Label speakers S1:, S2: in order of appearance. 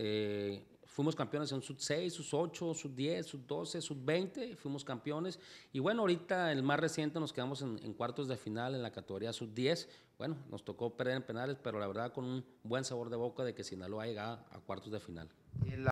S1: Eh, fuimos campeones en sub 6, sub 8, sub 10, sub 12, sub 20, fuimos campeones. Y bueno, ahorita el más reciente nos quedamos en, en, cuartos de final en la categoría sub 10. Bueno, nos tocó perder en penales, pero la verdad con un buen sabor de boca de que Sinaloa llega a cuartos
S2: de final.